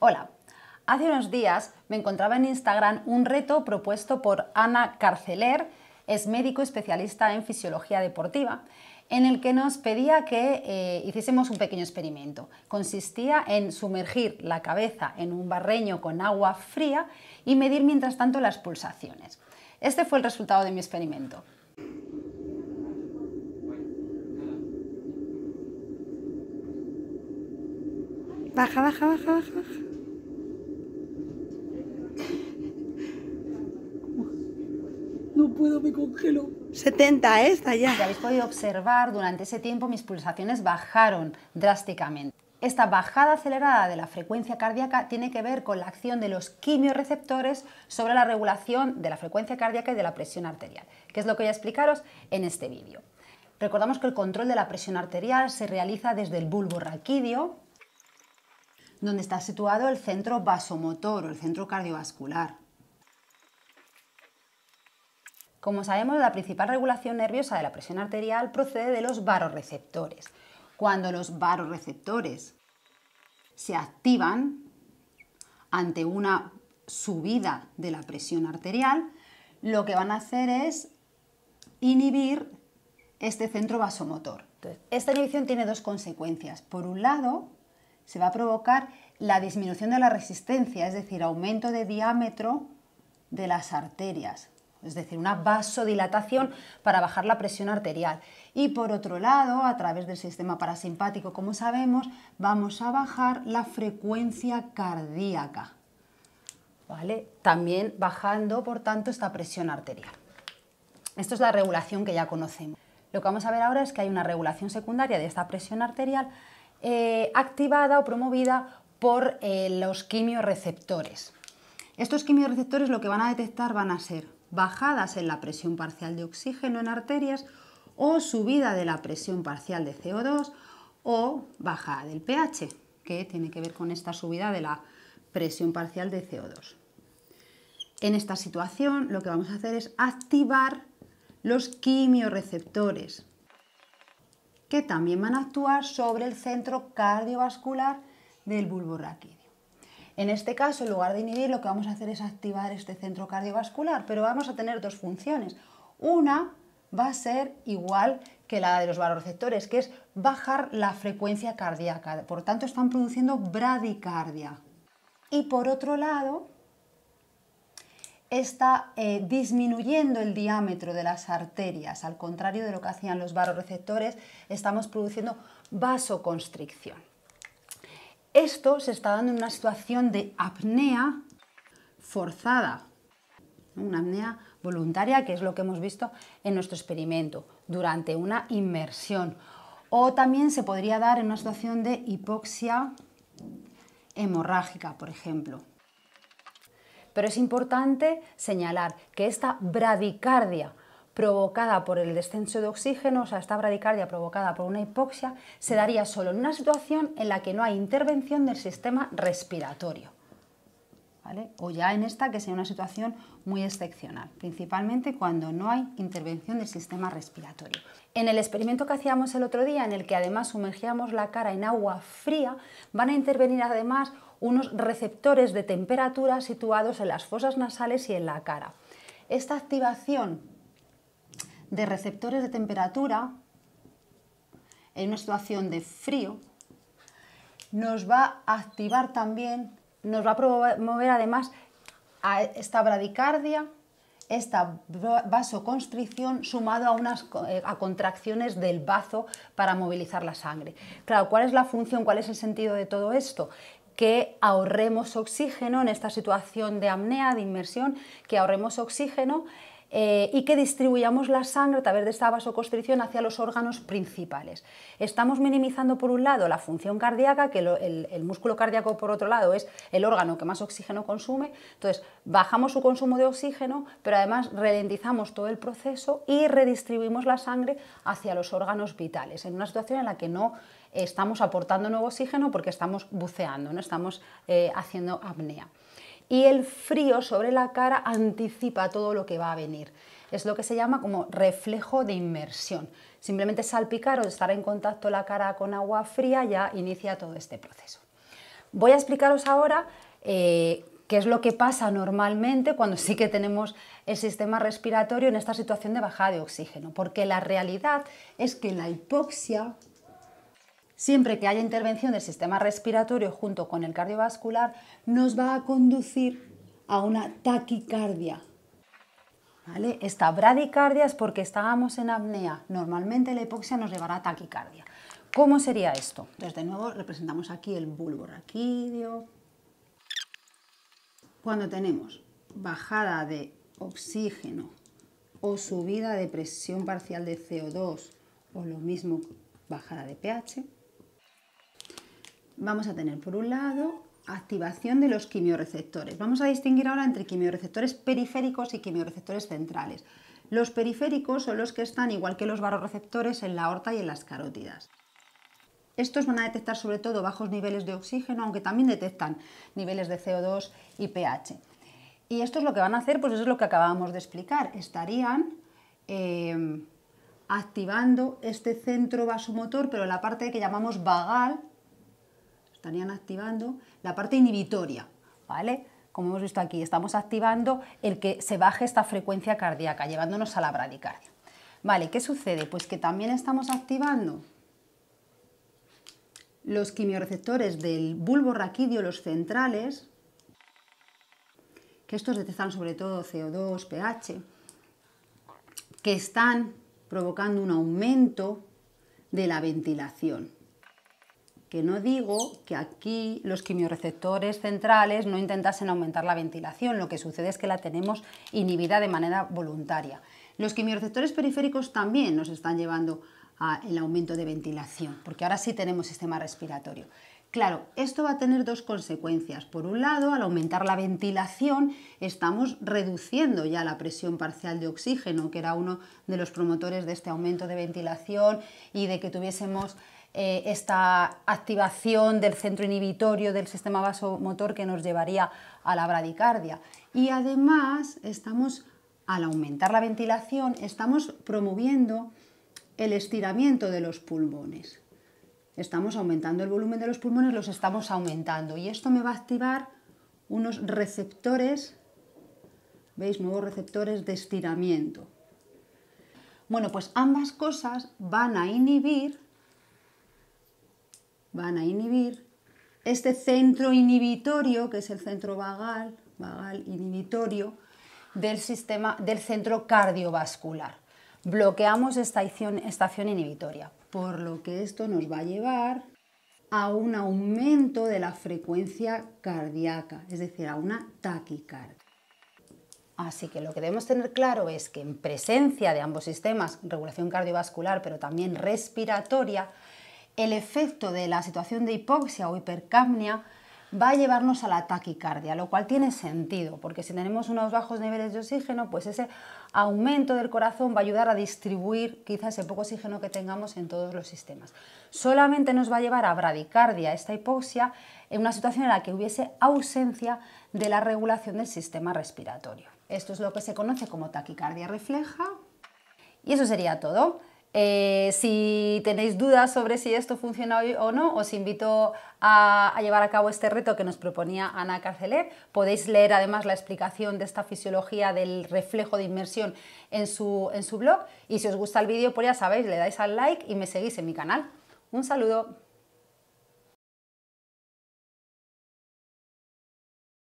Hola. Hace unos días me encontraba en Instagram un reto propuesto por Ana Carceler, es médico especialista en fisiología deportiva, en el que nos pedía que eh, hiciésemos un pequeño experimento. Consistía en sumergir la cabeza en un barreño con agua fría y medir mientras tanto las pulsaciones. Este fue el resultado de mi experimento. Baja, baja, baja, baja. baja. puedo, me congelo. 70 esta ya. Si habéis podido observar, durante ese tiempo mis pulsaciones bajaron drásticamente. Esta bajada acelerada de la frecuencia cardíaca tiene que ver con la acción de los quimioreceptores sobre la regulación de la frecuencia cardíaca y de la presión arterial, que es lo que voy a explicaros en este vídeo. Recordamos que el control de la presión arterial se realiza desde el bulbo raquídeo, donde está situado el centro vasomotor o el centro cardiovascular. Como sabemos, la principal regulación nerviosa de la presión arterial procede de los varoreceptores. Cuando los varoreceptores se activan ante una subida de la presión arterial, lo que van a hacer es inhibir este centro vasomotor. esta inhibición tiene dos consecuencias. Por un lado, se va a provocar la disminución de la resistencia, es decir, aumento de diámetro de las arterias, es decir, una vasodilatación para bajar la presión arterial. Y por otro lado, a través del sistema parasimpático, como sabemos, vamos a bajar la frecuencia cardíaca, ¿vale? También bajando, por tanto, esta presión arterial. Esto es la regulación que ya conocemos. Lo que vamos a ver ahora es que hay una regulación secundaria de esta presión arterial eh, activada o promovida por eh, los quimioreceptores. Estos quimioreceptores lo que van a detectar van a ser bajadas en la presión parcial de oxígeno en arterias o subida de la presión parcial de CO2 o bajada del pH, que tiene que ver con esta subida de la presión parcial de CO2. En esta situación lo que vamos a hacer es activar los quimioreceptores, que también van a actuar sobre el centro cardiovascular del bulbo en este caso, en lugar de inhibir, lo que vamos a hacer es activar este centro cardiovascular, pero vamos a tener dos funciones. Una va a ser igual que la de los varoreceptores, que es bajar la frecuencia cardíaca. Por tanto, están produciendo bradicardia. Y por otro lado, está eh, disminuyendo el diámetro de las arterias. Al contrario de lo que hacían los varoreceptores, estamos produciendo vasoconstricción. Esto se está dando en una situación de apnea forzada, una apnea voluntaria, que es lo que hemos visto en nuestro experimento, durante una inmersión. O también se podría dar en una situación de hipoxia hemorrágica, por ejemplo. Pero es importante señalar que esta bradicardia provocada por el descenso de oxígeno, o sea, esta bradicardia provocada por una hipoxia, se daría solo en una situación en la que no hay intervención del sistema respiratorio. O ya en esta que sea una situación muy excepcional, principalmente cuando no hay intervención del sistema respiratorio. En el experimento que hacíamos el otro día, en el que además sumergíamos la cara en agua fría, van a intervenir además unos receptores de temperatura situados en las fosas nasales y en la cara. Esta activación de receptores de temperatura en una situación de frío, nos va a activar también, nos va a promover además a esta bradicardia, esta vasoconstricción sumado a unas eh, contracciones del bazo para movilizar la sangre. Claro, ¿cuál es la función, cuál es el sentido de todo esto? que ahorremos oxígeno en esta situación de apnea, de inmersión, que ahorremos oxígeno eh, y que distribuyamos la sangre a través de esta vasoconstricción hacia los órganos principales. Estamos minimizando, por un lado, la función cardíaca, que el, músculo cardíaco, por otro lado, es el órgano que más oxígeno consume. Entonces, bajamos su consumo de oxígeno, pero además ralentizamos todo el proceso y redistribuimos la sangre hacia los órganos vitales, en una situación en la que no estamos aportando nuevo oxígeno porque estamos buceando, no estamos eh, haciendo apnea y el frío sobre la cara anticipa todo lo que va a venir. Es lo que se llama como reflejo de inmersión. Simplemente salpicar o estar en contacto la cara con agua fría ya inicia todo este proceso. Voy a explicaros ahora eh, qué es lo que pasa normalmente cuando sí que tenemos el sistema respiratorio en esta situación de bajada de oxígeno, porque la realidad es que la hipoxia siempre que haya intervención del sistema respiratorio junto con el cardiovascular, nos va a conducir a una taquicardia. Esta bradicardia es porque estábamos en apnea. Normalmente la hipoxia nos llevará a taquicardia. ¿Cómo sería esto? desde pues de nuevo, representamos aquí el bulbo raquídeo. Cuando tenemos bajada de oxígeno o subida de presión parcial de CO2 o lo mismo bajada de pH, vamos a tener por un lado activación de los quimioreceptores. Vamos a distinguir ahora entre quimioreceptores periféricos y quimioreceptores centrales. Los periféricos son los que están, igual que los barorreceptores en la aorta y en las carótidas. Estos van a detectar sobre todo bajos niveles de oxígeno, aunque también detectan niveles de CO2 y pH. Y esto es lo que van a hacer, pues eso es lo que acabábamos de explicar. Estarían eh, activando este centro vasomotor, pero la parte que llamamos vagal, estarían activando la parte inhibitoria, ¿vale? Como hemos visto aquí, estamos activando el que se baje esta frecuencia cardíaca, llevándonos a la bradicardia. Vale, ¿qué sucede? Pues que también estamos activando los quimioreceptores del bulbo raquídeo, los centrales, que estos detectan sobre todo CO2, pH, que están provocando un aumento de la ventilación que no digo que aquí los quimioreceptores centrales no intentasen aumentar la ventilación, lo que sucede es que la tenemos inhibida de manera voluntaria. Los quimioreceptores periféricos también nos están llevando al aumento de ventilación, porque ahora sí tenemos sistema respiratorio. Claro, esto va a tener dos consecuencias. Por un lado, al aumentar la ventilación, estamos reduciendo ya la presión parcial de oxígeno, que era uno de los promotores de este aumento de ventilación y de que tuviésemos eh, esta activación del centro inhibitorio del sistema vasomotor que nos llevaría a la bradicardia. Y además estamos, al aumentar la ventilación, estamos promoviendo el estiramiento de los pulmones. Estamos aumentando el volumen de los pulmones, los estamos aumentando y esto me va a activar unos receptores, ¿veis? Nuevos receptores de estiramiento. Bueno, pues ambas cosas van a inhibir van a inhibir. Este centro inhibitorio, que es el centro vagal, vagal inhibitorio, del, sistema, del centro cardiovascular. Bloqueamos esta acción, esta inhibitoria, por lo que esto nos va a llevar a un aumento de la frecuencia cardíaca, es decir, a una taquicardia. Así que lo que debemos tener claro es que en presencia de ambos sistemas, regulación cardiovascular pero también respiratoria, el efecto de la situación de hipoxia o hipercapnia va a llevarnos a la taquicardia, lo cual tiene sentido, porque si tenemos unos bajos niveles de oxígeno, pues ese aumento del corazón va a ayudar a distribuir quizás el poco oxígeno que tengamos en todos los sistemas. Solamente nos va a llevar a bradicardia, esta hipoxia, en una situación en la que hubiese ausencia de la regulación del sistema respiratorio. Esto es lo que se conoce como taquicardia refleja. Y eso sería todo. Eh, si tenéis dudas sobre si esto funciona hoy o no, os invito a, llevar a cabo este reto que nos proponía Ana Carcelet. Podéis leer además la explicación de esta fisiología del reflejo de inmersión en su, en su blog. Y si os gusta el vídeo, pues ya sabéis, le dais al like y me seguís en mi canal. Un saludo.